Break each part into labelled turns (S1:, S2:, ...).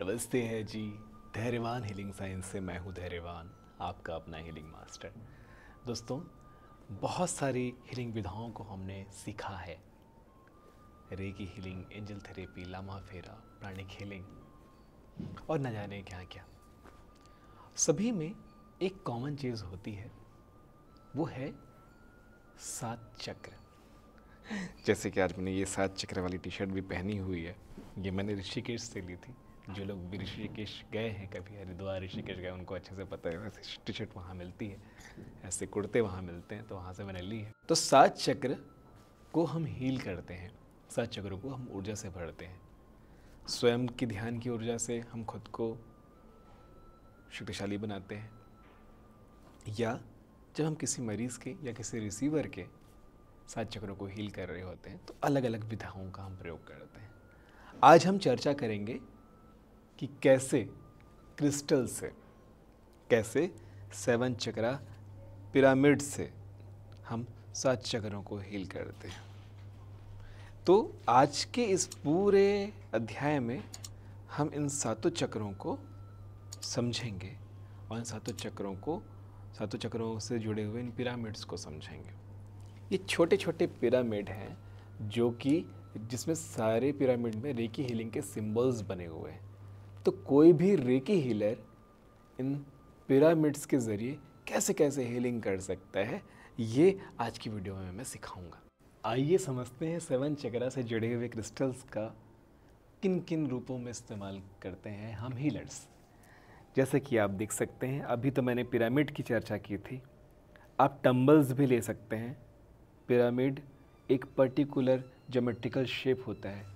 S1: नमस्ते है जी धैर्यवान हीलिंग साइंस से मैं हूँ धैर्यवान आपका अपना हीलिंग मास्टर दोस्तों बहुत सारी हीलिंग विधाओं को हमने सीखा है रेगी हीलिंग एंजल थेरेपी लामा फेरा प्राणिक हीलिंग और न जाने क्या क्या सभी में एक कॉमन चीज़ होती है वो है सात चक्र जैसे कि आज मैंने ये सात चक्र वाली टी शर्ट भी पहनी हुई है ये मैंने ऋषिकेश से ली थी जो लोग ऋषिकेश गए हैं कभी हरिद्वार ऋषिकेश गए उनको अच्छे से पता है ऐसे टी शर्ट वहाँ मिलती है ऐसे कुर्ते वहाँ मिलते हैं तो वहाँ से मैंने ली है तो सात चक्र को हम हील करते हैं सात चक्रों को हम ऊर्जा से भरते हैं स्वयं की ध्यान की ऊर्जा से हम खुद को शक्तिशाली बनाते हैं या जब हम किसी मरीज़ के या किसी रिसीवर के सात चक्रों को हील कर रहे होते हैं तो अलग अलग विधाओं का हम प्रयोग करते हैं आज हम चर्चा करेंगे कि कैसे क्रिस्टल से कैसे सेवन चक्रा पिरामिड से हम सात चक्रों को हील करते हैं तो आज के इस पूरे अध्याय में हम इन सातों चक्रों को समझेंगे और इन सातों चक्रों को सातों चक्रों से जुड़े हुए इन पिरामिड्स को समझेंगे ये छोटे छोटे पिरामिड हैं जो कि जिसमें सारे पिरामिड में रेकी हीलिंग के सिंबल्स बने हुए हैं तो कोई भी रेकी हीलर इन पिरामिड्स के ज़रिए कैसे कैसे हीलिंग कर सकता है ये आज की वीडियो में मैं सिखाऊंगा आइए समझते हैं सेवन चक्रा से जुड़े हुए क्रिस्टल्स का किन किन रूपों में इस्तेमाल करते हैं हम हीलर्स जैसे कि आप देख सकते हैं अभी तो मैंने पिरामिड की चर्चा की थी आप टम्बल्स भी ले सकते हैं पिरामिड एक पर्टिकुलर जोमेट्रिकल शेप होता है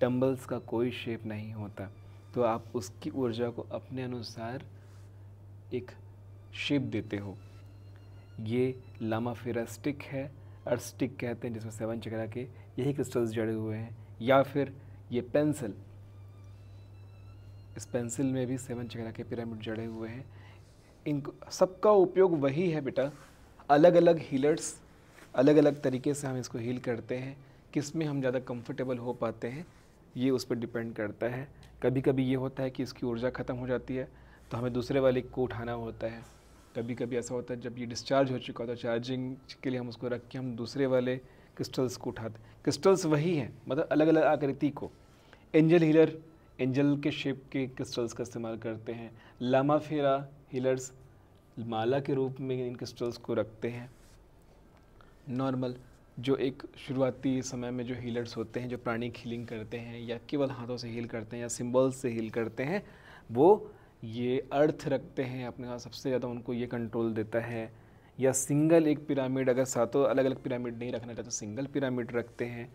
S1: टम्बल्स का कोई शेप नहीं होता तो आप उसकी ऊर्जा को अपने अनुसार एक शेप देते हो ये लामा फेरा स्टिक है अर्थ स्टिक कहते हैं जिसमें सेवन चक्रा के यही क्रिस्टल्स जड़े हुए हैं या फिर ये पेंसिल इस पेंसिल में भी सेवन चक्रा के पिरामिड जड़े हुए हैं इन सबका उपयोग वही है बेटा अलग अलग हीलर्स अलग अलग तरीके से हम इसको हील करते हैं किस में हम ज़्यादा कंफर्टेबल हो पाते हैं ये उस पर डिपेंड करता है कभी कभी ये होता है कि इसकी ऊर्जा ख़त्म हो जाती है तो हमें दूसरे वाले को उठाना होता है कभी कभी ऐसा होता है जब ये डिस्चार्ज हो चुका होता है चार्जिंग के लिए हम उसको रख के हम दूसरे वाले क्रिस्टल्स को उठाते क्रिस्टल्स वही हैं मतलब अलग अलग आकृति को एंजल हीलर एंजल के शेप के क्रिस्टल्स का इस्तेमाल करते हैं लामा फेरा हीलर्स माला के रूप में इन क्रिस्टल्स को रखते हैं नॉर्मल जो एक शुरुआती समय में जो हीलर्स होते हैं जो प्राणिक हीलिंग करते हैं या केवल हाथों से हील करते हैं या सिम्बल्स से हील करते हैं वो ये अर्थ रखते हैं अपने साथ सबसे ज़्यादा उनको ये कंट्रोल देता है या सिंगल एक पिरामिड अगर सातों अलग अलग पिरामिड नहीं रखना चाहते तो सिंगल पिरामिड रखते हैं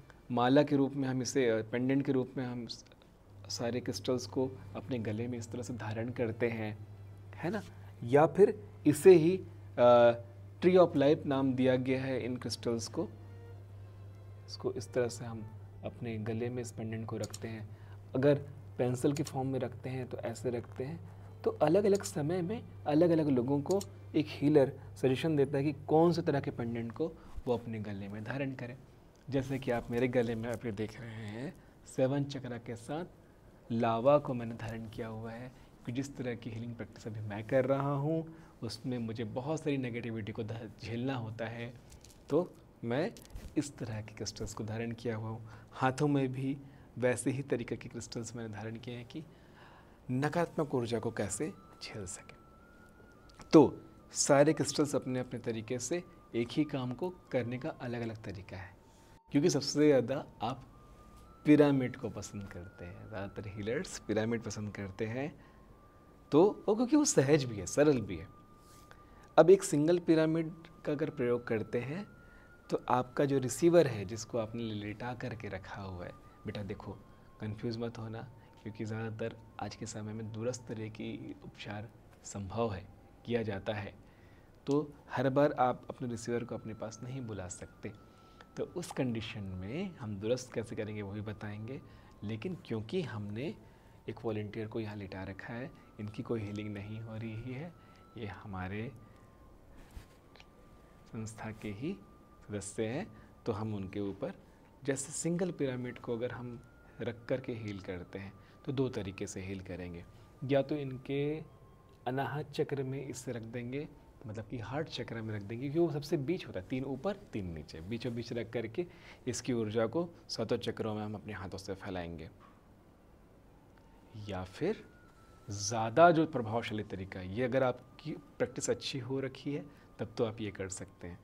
S1: माला के रूप में हम इसे पेंडेंट के रूप में हम सारे क्रिस्टल्स को अपने गले में इस तरह से धारण करते हैं है ना या फिर इसे ही आ, ट्री ऑफ लाइफ नाम दिया गया है इन क्रिस्टल्स को इसको इस तरह से हम अपने गले में इस पेंडेंट को रखते हैं अगर पेंसिल के फॉर्म में रखते हैं तो ऐसे रखते हैं तो अलग अलग समय में अलग अलग लोगों को एक हीलर सजेशन देता है कि कौन से तरह के पेंडेंट को वो अपने गले में धारण करें जैसे कि आप मेरे गले में अभी देख रहे हैं सेवन चक्रा के साथ लावा को मैंने धारण किया हुआ है कि जिस तरह की हीलिंग प्रैक्टिस अभी मैं कर रहा हूँ उसमें मुझे बहुत सारी नेगेटिविटी को झेलना होता है तो मैं इस तरह के क्रिस्टल्स को धारण किया हुआ हूँ हाथों में भी वैसे ही तरीके के क्रिस्टल्स मैंने धारण किए हैं कि नकारात्मक ऊर्जा को कैसे झेल सके तो सारे क्रिस्टल्स अपने अपने तरीके से एक ही काम को करने का अलग अलग तरीका है क्योंकि सबसे ज़्यादा आप पिरामिड को पसंद करते हैं ज़्यादातर हीलर्स पिरामिड पसंद करते हैं तो वो क्योंकि वो सहज भी है सरल भी है अब एक सिंगल पिरामिड का अगर प्रयोग करते हैं तो आपका जो रिसीवर है जिसको आपने लेटा करके रखा हुआ है बेटा देखो कंफ्यूज मत होना क्योंकि ज़्यादातर आज के समय में दूरस्थ तरह की उपचार संभव है किया जाता है तो हर बार आप अपने रिसीवर को अपने पास नहीं बुला सकते तो उस कंडीशन में हम दुरुस्त कैसे करेंगे वो भी बताएंगे लेकिन क्योंकि हमने एक वॉल्टियर को यहाँ लिटा रखा है इनकी कोई हीलिंग नहीं हो रही है ये हमारे संस्था के ही सदस्य हैं तो हम उनके ऊपर जैसे सिंगल पिरामिड को अगर हम रख कर के हील करते हैं तो दो तरीके से हील करेंगे या तो इनके अनाहत चक्र में इससे रख देंगे मतलब कि हार्ट चक्र में रख देंगे क्योंकि वो सबसे बीच होता है तीन ऊपर तीन नीचे बीचों बीच रख करके इसकी ऊर्जा को सतो चक्रों में हम अपने हाथों से फैलाएंगे या फिर ज़्यादा जो प्रभावशाली तरीका है ये अगर आपकी प्रैक्टिस अच्छी हो रखी है तब तो आप ये कर सकते हैं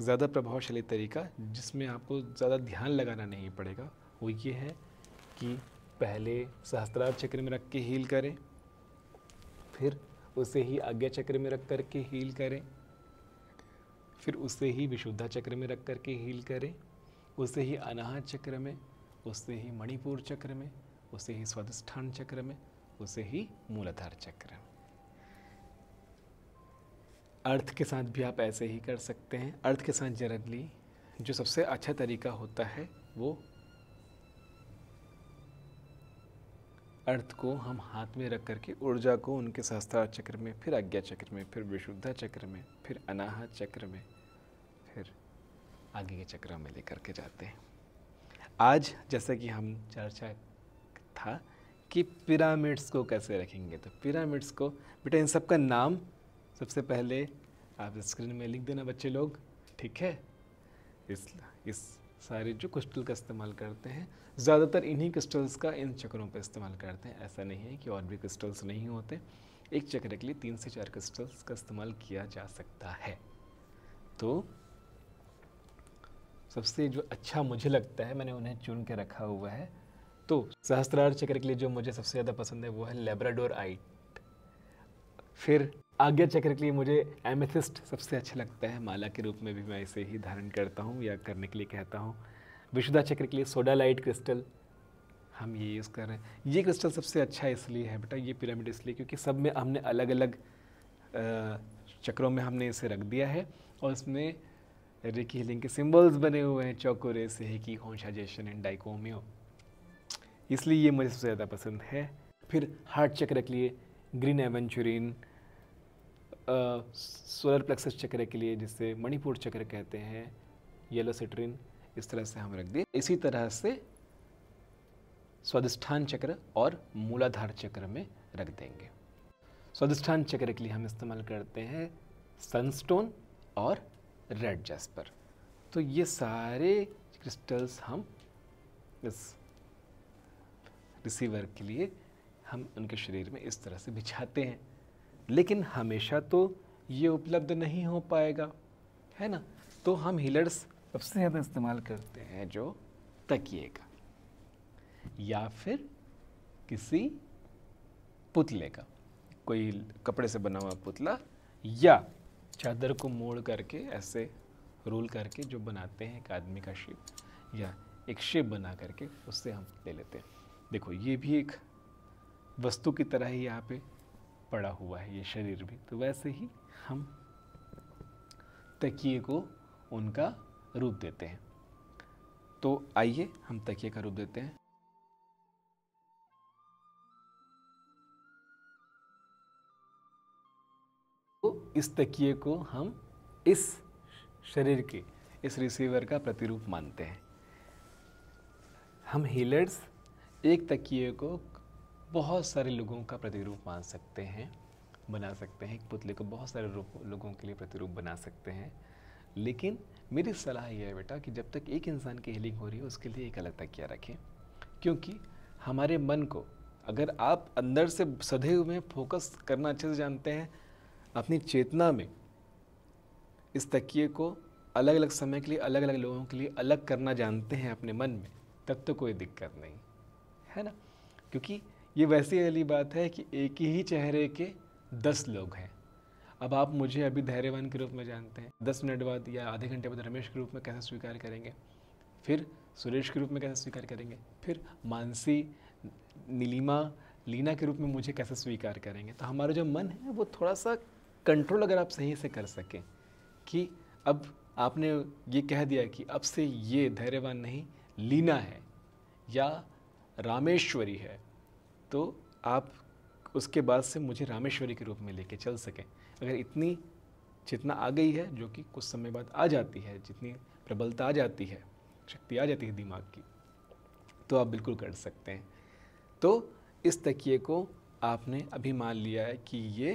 S1: ज़्यादा प्रभावशाली तरीका जिसमें आपको ज़्यादा ध्यान लगाना नहीं पड़ेगा वो ये है कि पहले सहस्त्रार्थ चक्र में रख के हील करें फिर उसे ही आज्ञा चक्र में रख करके हील करें फिर उसे ही विशुद्धा चक्र में रख करके हील करें उसे ही अनाहा चक्र में उसे ही मणिपुर चक्र में उसे ही स्वादिष्ठान चक्र में उसे ही मूलाधार चक्र में अर्थ के साथ भी आप ऐसे ही कर सकते हैं अर्थ के साथ जनरली जो सबसे अच्छा तरीका होता है वो अर्थ को हम हाथ में रख करके ऊर्जा को उनके सहस्त्रार चक्र में फिर आज्ञा चक्र में फिर विशुद्धा चक्र में फिर अनाहत चक्र में फिर आगे के चक्र में लेकर के जाते हैं आज जैसे कि हम चर्चा था कि पिरामिड्स को कैसे रखेंगे तो पिरामिड्स को बेटा इन सब का नाम सबसे पहले आप स्क्रीन में लिख देना बच्चे लोग ठीक है इस इस सारे जो क्रिस्टल का इस्तेमाल करते हैं ज़्यादातर इन्हीं क्रिस्टल्स का इन चक्रों पर इस्तेमाल करते हैं ऐसा नहीं है कि और भी क्रिस्टल्स नहीं होते एक चक्र के लिए तीन से चार क्रिस्टल्स का इस्तेमाल किया जा सकता है तो सबसे जो अच्छा मुझे लगता है मैंने उन्हें चुन के रखा हुआ है तो सहस्त्रार चक्र के लिए जो मुझे सबसे ज़्यादा पसंद है वो है लेब्राडोर आइट फिर आज्ञा चक्र के लिए मुझे एमेथिस्ट सबसे अच्छा लगता है माला के रूप में भी मैं इसे ही धारण करता हूँ या करने के लिए कहता हूँ विशुदा चक्र के लिए सोडा लाइट क्रिस्टल हम ये यूज़ कर रहे हैं ये क्रिस्टल सबसे अच्छा इसलिए है बेटा ये पिरामिड इसलिए क्योंकि सब में हमने अलग अलग चक्रों में हमने इसे रख दिया है और इसमें रिकी हिलिंग के सिंबल्स बने हुए हैं चौकोरे से हेकी होंशाजेशन एंड डाइकोमियो इसलिए ये मुझे सबसे ज़्यादा पसंद है फिर हार्ट चक्र के लिए ग्रीन एवेंचुरिन सोलर प्लेक्सस चक्र के लिए जिसे मणिपुर चक्र कहते हैं येलो सिट्रिन इस तरह से हम रख दिए इसी तरह से स्वादिष्ठान चक्र और मूलाधार चक्र में रख देंगे स्वादिष्ठान चक्र के लिए हम इस्तेमाल करते हैं सनस्टोन और रेड जैस्पर तो ये सारे क्रिस्टल्स हम इस रिसीवर के लिए हम उनके शरीर में इस तरह से बिछाते हैं लेकिन हमेशा तो ये उपलब्ध नहीं हो पाएगा है ना तो हम हीलर्स सबसे ज़्यादा इस्तेमाल करते हैं जो तकिए का या फिर किसी पुतले का कोई कपड़े से बना हुआ पुतला या चादर को मोड़ करके ऐसे रोल करके जो बनाते हैं एक आदमी का शेप या एक शेप बना करके उससे हम ले लेते हैं देखो ये भी एक वस्तु की तरह ही यहाँ पे पड़ा हुआ है ये शरीर भी तो वैसे ही हम तकिए को उनका रूप देते हैं तो आइए हम तकिए का रूप देते हैं तो इस तकिए को हम इस शरीर के इस रिसीवर का प्रतिरूप मानते हैं हम हीलर्स एक तकिए को बहुत सारे लोगों का प्रतिरूप मान सकते हैं बना सकते हैं एक पुतले को बहुत सारे लोगों के लिए प्रतिरूप बना सकते हैं लेकिन मेरी सलाह यह है बेटा कि जब तक एक इंसान की हीलिंग हो रही है उसके लिए एक अलग तकिया रखें क्योंकि हमारे मन को अगर आप अंदर से सधे हुए फोकस करना अच्छे से जानते हैं अपनी चेतना में इस तकिए को अलग अलग समय के लिए अलग अलग लोगों के लिए अलग करना जानते हैं अपने मन में तब तो कोई दिक्कत नहीं है ना क्योंकि ये वैसी वाली बात है कि एक ही चेहरे के दस लोग हैं अब आप मुझे अभी धैर्यवान के रूप में जानते हैं दस मिनट बाद या आधे घंटे बाद रमेश के रूप में कैसे स्वीकार करेंगे फिर सुरेश के रूप में कैसे स्वीकार करेंगे फिर मानसी नीलिमा लीना के रूप में मुझे कैसे स्वीकार करेंगे तो हमारा जो मन है वो थोड़ा सा कंट्रोल अगर आप सही से कर सकें कि अब आपने ये कह दिया कि अब से ये धैर्यवान नहीं लीना है या रामेश्वरी है तो आप उसके बाद से मुझे रामेश्वरी के रूप में लेके चल सकें अगर इतनी चेतना आ गई है जो कि कुछ समय बाद आ जाती है जितनी प्रबलता आ जाती है शक्ति आ जाती है दिमाग की तो आप बिल्कुल कर सकते हैं तो इस तकिए को आपने अभी मान लिया है कि ये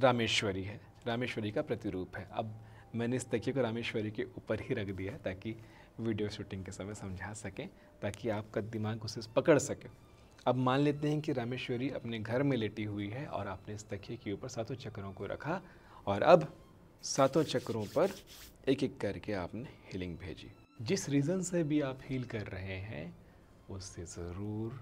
S1: रामेश्वरी है रामेश्वरी का प्रतिरूप है अब मैंने इस तकिए को रामेश्वरी के ऊपर ही रख दिया है ताकि वीडियो शूटिंग के समय समझा सकें ताकि आपका दिमाग उसे पकड़ सके अब मान लेते हैं कि रामेश्वरी अपने घर में लेटी हुई है और आपने इस तकिए के ऊपर सातों चक्रों को रखा और अब सातों चक्रों पर एक एक करके आपने हीलिंग भेजी जिस रीज़न से भी आप हील कर रहे हैं उससे ज़रूर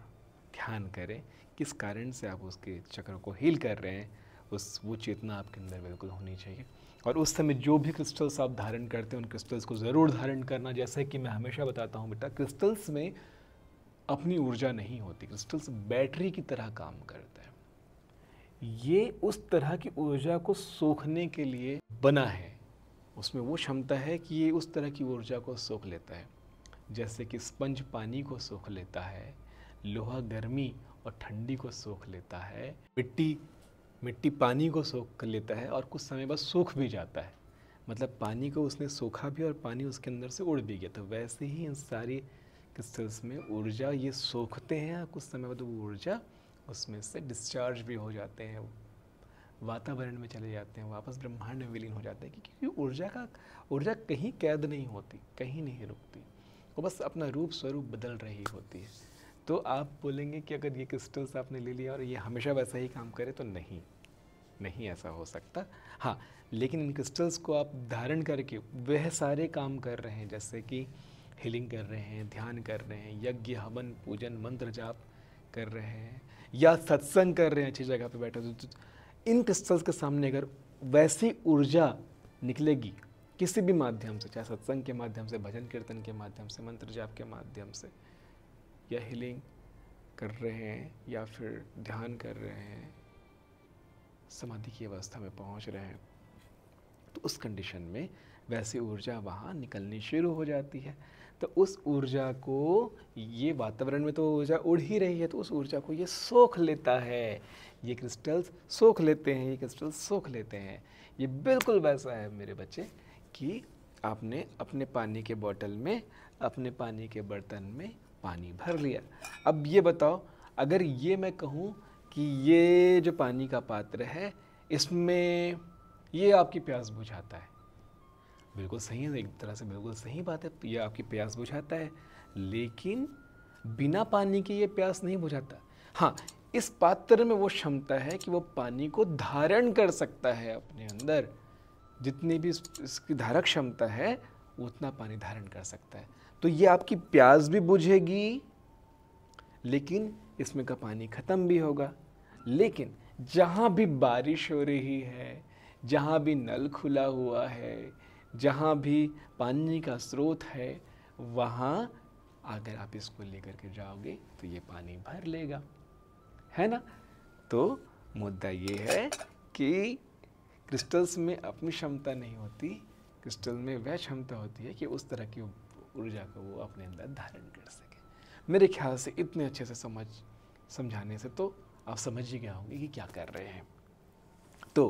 S1: ध्यान करें किस कारण से आप उसके चक्रों को हील कर रहे हैं उस वो चेतना आपके अंदर बिल्कुल होनी चाहिए और उस समय जो भी क्रिस्टल्स आप धारण करते हैं उन क्रिस्टल्स को ज़रूर धारण करना जैसा कि मैं हमेशा बताता हूँ बेटा क्रिस्टल्स में अपनी ऊर्जा नहीं होती क्रिस्टल्स बैटरी की तरह काम करते हैं ये उस तरह की ऊर्जा को सोखने के लिए बना है उसमें वो क्षमता है कि ये उस तरह की ऊर्जा को सोख लेता है जैसे कि स्पंज पानी को सोख लेता है लोहा गर्मी और ठंडी को सोख लेता है मिट्टी मिट्टी पानी को सोख कर लेता है और कुछ समय बाद सूख भी जाता है मतलब पानी को उसने सोखा भी और पानी उसके अंदर से उड़ भी गया तो वैसे ही इन सारी क्रिस्टल्स में ऊर्जा ये सोखते हैं और कुछ समय बाद वो ऊर्जा उसमें से डिस्चार्ज भी हो जाते हैं वातावरण में चले जाते हैं वापस ब्रह्मांड में विलीन हो जाते हैं क्योंकि ऊर्जा का ऊर्जा कहीं कैद नहीं होती कहीं नहीं रुकती वो बस अपना रूप स्वरूप बदल रही होती है तो आप बोलेंगे कि अगर ये क्रिस्टल्स आपने ले लिया और ये हमेशा वैसा ही काम करे तो नहीं नहीं ऐसा हो सकता हाँ लेकिन इन क्रिस्टल्स को आप धारण करके वह सारे काम कर रहे हैं जैसे कि हीलिंग कर रहे हैं ध्यान कर रहे हैं यज्ञ हवन पूजन मंत्र जाप कर रहे हैं या सत्संग कर रहे हैं अच्छी जगह पे बैठे तो, तो इन क्रिस्टल्स के सामने अगर वैसी ऊर्जा निकलेगी किसी भी माध्यम से चाहे सत्संग के माध्यम से भजन कीर्तन के माध्यम से मंत्र जाप के माध्यम से या हीलिंग कर रहे हैं या फिर ध्यान कर रहे हैं समाधि की अवस्था में पहुंच रहे हैं तो उस कंडीशन में वैसी ऊर्जा वहाँ निकलनी शुरू हो जाती है तो उस ऊर्जा को ये वातावरण में तो ऊर्जा उड़ ही रही है तो उस ऊर्जा को ये सोख लेता है ये क्रिस्टल्स सोख लेते हैं ये क्रिस्टल्स सोख लेते हैं ये बिल्कुल वैसा है मेरे बच्चे कि आपने अपने पानी के बॉटल में अपने पानी के बर्तन में पानी भर लिया अब ये बताओ अगर ये मैं कहूँ कि ये जो पानी का पात्र है इसमें ये आपकी प्यास बुझाता है बिल्कुल सही है एक तरह से बिल्कुल सही बात है ये आपकी प्यास बुझाता है लेकिन बिना पानी के ये प्यास नहीं बुझाता हाँ इस पात्र में वो क्षमता है कि वो पानी को धारण कर सकता है अपने अंदर जितनी भी इसकी धारक क्षमता है उतना पानी धारण कर सकता है तो ये आपकी प्यास भी बुझेगी लेकिन इसमें का पानी ख़त्म भी होगा लेकिन जहाँ भी बारिश हो रही है जहाँ भी नल खुला हुआ है जहाँ भी पानी का स्रोत है वहाँ अगर आप इसको लेकर के जाओगे तो ये पानी भर लेगा है ना तो मुद्दा ये है कि क्रिस्टल्स में अपनी क्षमता नहीं होती क्रिस्टल में वह क्षमता होती है कि उस तरह की ऊर्जा को वो अपने अंदर धारण कर सके मेरे ख्याल से इतने अच्छे से समझ समझाने से तो आप समझ ही गया होंगे कि क्या कर रहे हैं तो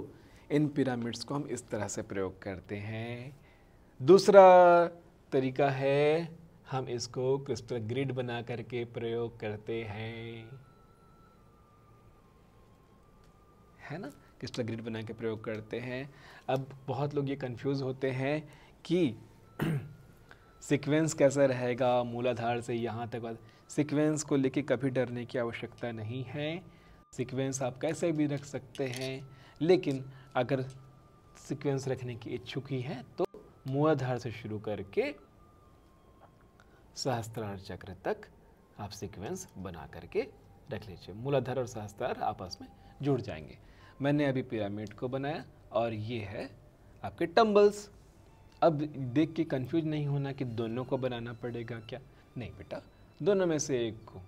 S1: इन पिरामिड्स को हम इस तरह से प्रयोग करते हैं दूसरा तरीका है हम इसको क्रिस्टल ग्रिड बना करके प्रयोग करते हैं है ना क्रिस्टल ग्रिड बना के प्रयोग करते हैं अब बहुत लोग ये कंफ्यूज होते हैं कि सीक्वेंस कैसा रहेगा मूलाधार से यहाँ तक सीक्वेंस को लेके कभी डरने की आवश्यकता नहीं है सीक्वेंस आप कैसे भी रख सकते हैं लेकिन अगर सीक्वेंस रखने की इच्छुक ही है तो मूलाधार से शुरू करके सहस्त्रार चक्र तक आप सीक्वेंस बना करके रख लीजिए मूलाधार और सहस्त्रार आपस में जुड़ जाएंगे मैंने अभी पिरामिड को बनाया और ये है आपके टम्बल्स अब देख के कंफ्यूज नहीं होना कि दोनों को बनाना पड़ेगा क्या नहीं बेटा दोनों में से एक को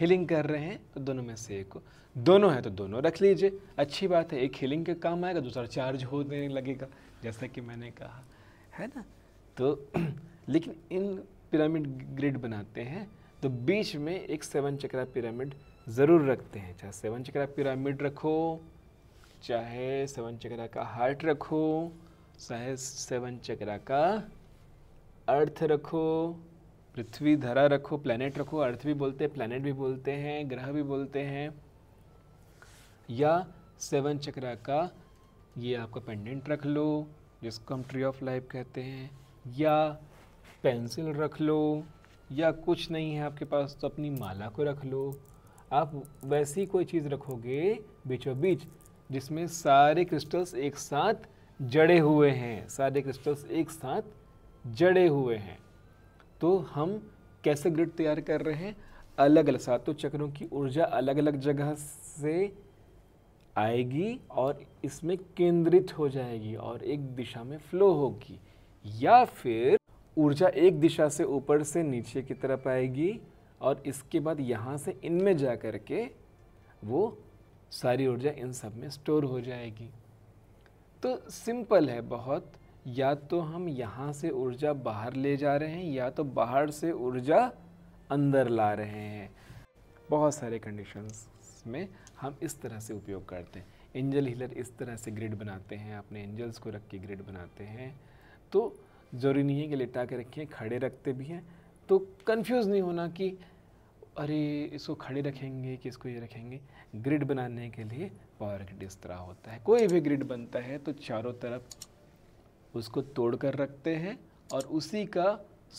S1: हीलिंग कर रहे हैं तो दोनों में से एक को दोनों है तो दोनों रख लीजिए अच्छी बात है एक हीलिंग के काम आएगा दूसरा चार्ज देने लगेगा जैसा कि मैंने कहा है ना तो लेकिन इन पिरामिड ग्रिड बनाते हैं तो बीच में एक सेवन चक्रा पिरामिड ज़रूर रखते हैं चाहे सेवन चक्रा पिरामिड रखो चाहे सेवन चक्रा का हार्ट रखो सहस सेवन चक्रा का अर्थ रखो पृथ्वी धरा रखो प्लेनेट रखो अर्थ भी बोलते हैं प्लेनेट भी बोलते हैं ग्रह भी बोलते हैं या सेवन चक्रा का ये आपका पेंडेंट रख लो जिसको हम ट्री ऑफ लाइफ कहते हैं या पेंसिल रख लो या कुछ नहीं है आपके पास तो अपनी माला को रख लो आप वैसी कोई चीज़ रखोगे बीचों बीच जिसमें सारे क्रिस्टल्स एक साथ जड़े हुए हैं सारे क्रिस्टल्स एक साथ जड़े हुए हैं तो हम कैसे ग्रिड तैयार कर रहे हैं अलग अलग सातों चक्रों की ऊर्जा अलग अलग जगह से आएगी और इसमें केंद्रित हो जाएगी और एक दिशा में फ्लो होगी या फिर ऊर्जा एक दिशा से ऊपर से नीचे की तरफ आएगी और इसके बाद यहाँ से इनमें जा कर के वो सारी ऊर्जा इन सब में स्टोर हो जाएगी तो सिंपल है बहुत या तो हम यहाँ से ऊर्जा बाहर ले जा रहे हैं या तो बाहर से ऊर्जा अंदर ला रहे हैं बहुत सारे कंडीशंस में हम इस तरह से उपयोग करते हैं एंजल हीलर इस तरह से ग्रिड बनाते हैं अपने एंजल्स को रख के ग्रिड बनाते हैं तो ज़रूरी नहीं है कि लिटा के रखें खड़े रखते भी हैं तो कंफ्यूज नहीं होना कि अरे इसको खड़े रखेंगे कि इसको ये रखेंगे ग्रिड बनाने के लिए पावर ग्रिड इस तरह होता है कोई भी ग्रिड बनता है तो चारों तरफ उसको तोड़ कर रखते हैं और उसी का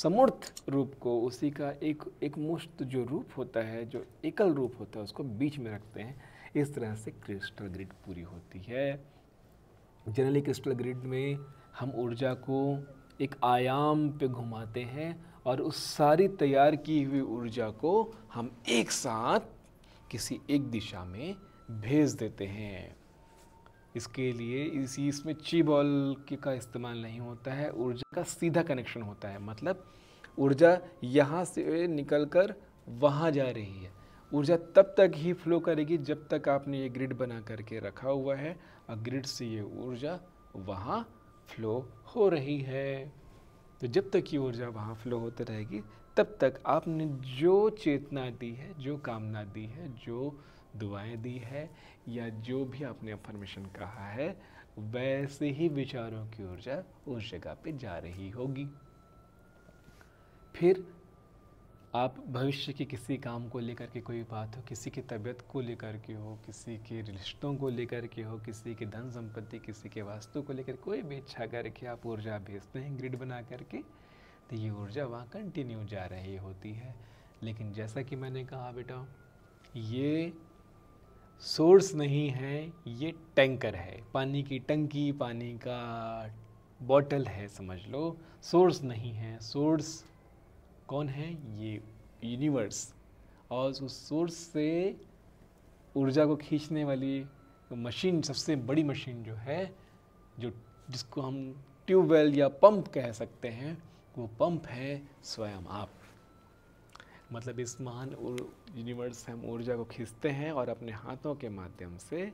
S1: समूर्थ रूप को उसी का एक एक मुश्त जो रूप होता है जो एकल रूप होता है उसको बीच में रखते हैं इस तरह से क्रिस्टल ग्रिड पूरी होती है जनरली क्रिस्टल ग्रिड में हम ऊर्जा को एक आयाम पे घुमाते हैं और उस सारी तैयार की हुई ऊर्जा को हम एक साथ किसी एक दिशा में भेज देते हैं इसके लिए इसी इसमें चीबॉल का इस्तेमाल नहीं होता है ऊर्जा का सीधा कनेक्शन होता है मतलब ऊर्जा यहाँ से निकल कर वहाँ जा रही है ऊर्जा तब तक ही फ्लो करेगी जब तक आपने ये ग्रिड बना करके रखा हुआ है और ग्रिड से ये ऊर्जा वहाँ फ्लो हो रही है तो जब तक ये ऊर्जा वहाँ फ्लो होती रहेगी तब तक आपने जो चेतना दी है जो कामना दी है जो दुआएं दी है या जो भी आपने अफर्मेशन कहा है वैसे ही विचारों की ऊर्जा उस जगह पे जा रही होगी फिर आप भविष्य के किसी काम को लेकर के कोई बात हो किसी की तबीयत को लेकर के हो किसी के रिश्तों को लेकर के हो किसी के धन संपत्ति किसी के वास्तु को लेकर कोई भी इच्छा करके आप ऊर्जा भेजते हैं ग्रिड बना करके तो ये ऊर्जा वहाँ कंटिन्यू जा रही होती है लेकिन जैसा कि मैंने कहा बेटा ये सोर्स नहीं है ये टैंकर है पानी की टंकी पानी का बॉटल है समझ लो सोर्स नहीं है सोर्स कौन है ये यूनिवर्स और उस सोर्स से ऊर्जा को खींचने वाली मशीन सबसे बड़ी मशीन जो है जो जिसको हम ट्यूबवेल या पंप कह सकते हैं वो पंप है स्वयं आप मतलब इस महान यूनिवर्स से हम ऊर्जा को खींचते हैं और अपने हाथों के माध्यम से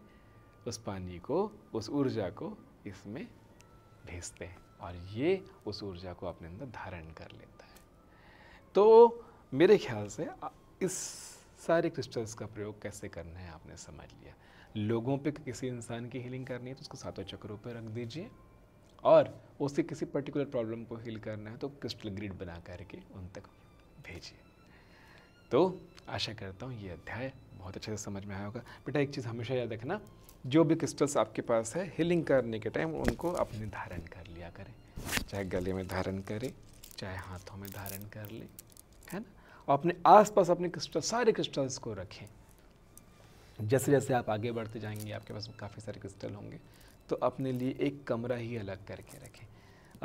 S1: उस पानी को उस ऊर्जा को इसमें भेजते हैं और ये उस ऊर्जा को अपने अंदर धारण कर लेता है तो मेरे ख्याल से इस सारे क्रिस्टल्स का प्रयोग कैसे करना है आपने समझ लिया लोगों पे किसी इंसान की हीलिंग करनी है तो उसको सातों चक्रों पे रख दीजिए और उसे किसी पर्टिकुलर प्रॉब्लम को हील करना है तो क्रिस्टल ग्रिड बना करके उन तक भेजिए तो आशा करता हूँ ये अध्याय बहुत अच्छे से समझ में आया होगा बेटा एक चीज़ हमेशा याद रखना जो भी क्रिस्टल्स आपके पास है हीलिंग करने के टाइम उनको अपने धारण कर लिया करें चाहे गले में धारण करें चाहे हाथों में धारण कर लें है ना और अपने आसपास अपने क्रिस्टल सारे क्रिस्टल्स को रखें जैसे जैसे आप आगे बढ़ते जाएंगे आपके पास काफ़ी सारे क्रिस्टल होंगे तो अपने लिए एक कमरा ही अलग करके रखें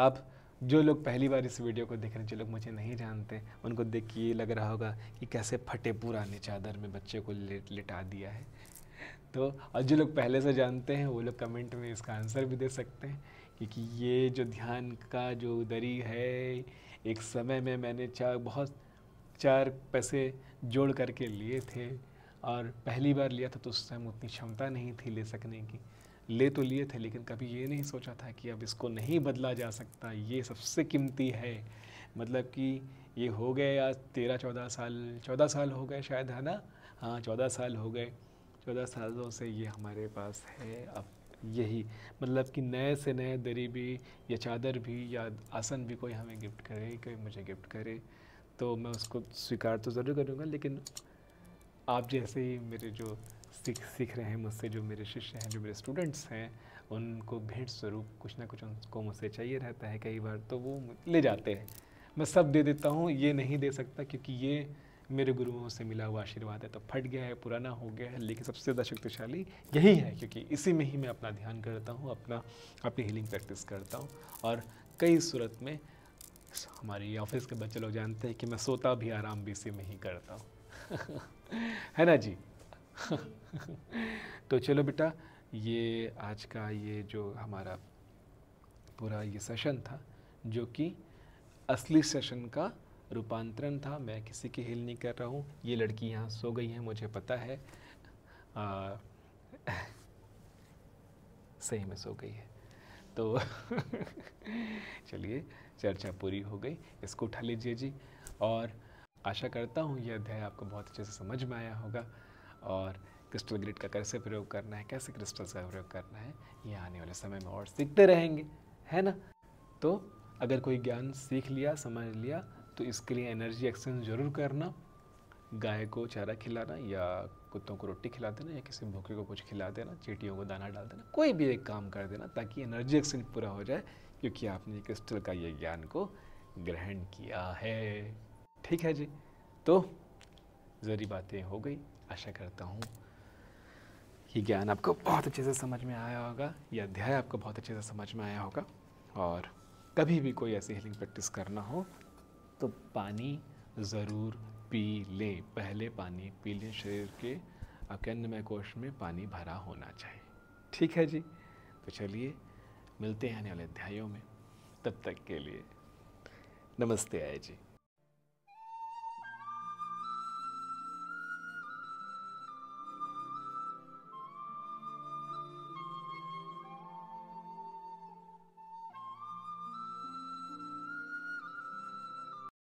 S1: आप जो लोग पहली बार इस वीडियो को देख रहे हैं जो लोग मुझे नहीं जानते उनको देख के ये लग रहा होगा कि कैसे फटे पुराने चादर में बच्चे को लेट लिटा दिया है तो और जो लोग पहले से जानते हैं वो लोग कमेंट में इसका आंसर भी दे सकते हैं क्योंकि ये जो ध्यान का जो दरी है एक समय में मैंने चार बहुत चार पैसे जोड़ करके लिए थे और पहली बार लिया था तो उस टाइम उतनी क्षमता नहीं थी ले सकने की ले तो लिए थे लेकिन कभी ये नहीं सोचा था कि अब इसको नहीं बदला जा सकता ये सबसे कीमती है मतलब कि ये हो गए आज तेरह चौदह साल चौदह साल हो गए शायद है ना हाँ चौदह साल हो गए चौदह सालों से ये हमारे पास है अब यही मतलब कि नए से नए दरी भी या चादर भी या आसन भी कोई हमें गिफ्ट करे कोई मुझे गिफ्ट करे तो मैं उसको स्वीकार तो ज़रूर करूँगा लेकिन आप जैसे ही मेरे जो सीख सीख रहे हैं मुझसे जो मेरे शिष्य हैं जो मेरे स्टूडेंट्स हैं उनको भेंट स्वरूप कुछ ना कुछ उनको मुझसे चाहिए रहता है कई बार तो वो ले जाते हैं मैं सब दे देता हूँ ये नहीं दे सकता क्योंकि ये मेरे गुरुओं से मिला हुआ आशीर्वाद है तो फट गया है पुराना हो गया है लेकिन सबसे ज़्यादा शक्तिशाली यही है क्योंकि इसी में ही मैं अपना ध्यान करता हूँ अपना अपनी हीलिंग प्रैक्टिस करता हूँ और कई सूरत में हमारे ऑफिस के बच्चे लोग जानते हैं कि मैं सोता भी आराम भी इसी में ही करता हूँ है ना जी तो चलो बेटा ये आज का ये जो हमारा पूरा ये सेशन था जो कि असली सेशन का रूपांतरण था मैं किसी की हिल नहीं कर रहा हूँ ये लड़की यहाँ सो गई है मुझे पता है आ, सही में सो गई है तो चलिए चर्चा पूरी हो गई इसको उठा लीजिए जी और आशा करता हूँ यह अध्याय आपको बहुत अच्छे से समझ में आया होगा और क्रिस्टल ग्रिड का कैसे प्रयोग करना है कैसे क्रिस्टल्स का प्रयोग करना है ये आने वाले समय में और सीखते रहेंगे है ना तो अगर कोई ज्ञान सीख लिया समझ लिया तो इसके लिए एनर्जी एक्सचेंज ज़रूर करना गाय को चारा खिलाना या कुत्तों को रोटी खिला देना या किसी भूखे को कुछ खिला देना चीटियों को दाना डाल देना कोई भी एक काम कर देना ताकि एनर्जी एक्सचेंज पूरा हो जाए क्योंकि आपने क्रिस्टल का ये ज्ञान को ग्रहण किया है ठीक है जी तो ज़रूरी बातें हो गई आशा करता हूँ ये ज्ञान आपको बहुत अच्छे से समझ में आया होगा यह अध्याय आपको बहुत अच्छे से समझ में आया होगा और कभी भी कोई ऐसी हीलिंग प्रैक्टिस करना हो तो पानी ज़रूर पी लें पहले पानी पी लें शरीर के आपके अन्नमय कोश में पानी भरा होना चाहिए ठीक है जी तो चलिए मिलते हैं आने वाले अध्यायों में तब तक के लिए नमस्ते आय जी